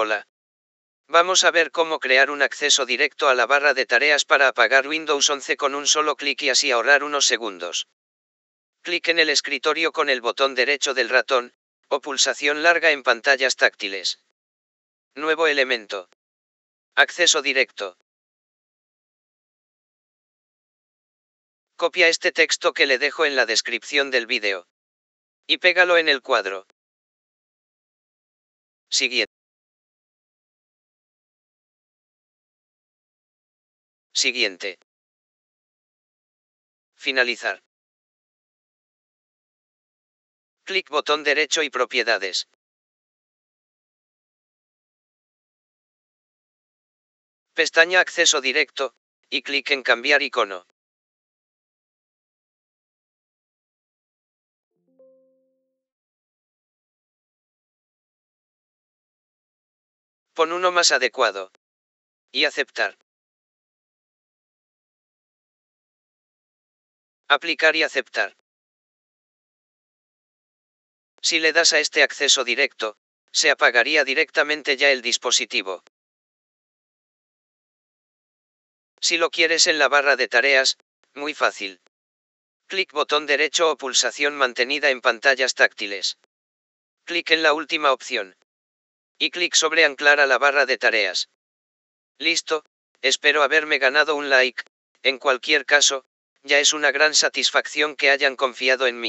Hola. Vamos a ver cómo crear un acceso directo a la barra de tareas para apagar Windows 11 con un solo clic y así ahorrar unos segundos. Clic en el escritorio con el botón derecho del ratón, o pulsación larga en pantallas táctiles. Nuevo elemento. Acceso directo. Copia este texto que le dejo en la descripción del vídeo. Y pégalo en el cuadro. Siguiente. Siguiente. Finalizar. Clic botón derecho y propiedades. Pestaña acceso directo, y clic en cambiar icono. Pon uno más adecuado. Y aceptar. Aplicar y aceptar. Si le das a este acceso directo, se apagaría directamente ya el dispositivo. Si lo quieres en la barra de tareas, muy fácil. Clic botón derecho o pulsación mantenida en pantallas táctiles. Clic en la última opción. Y clic sobre anclar a la barra de tareas. Listo, espero haberme ganado un like, en cualquier caso, ya es una gran satisfacción que hayan confiado en mí.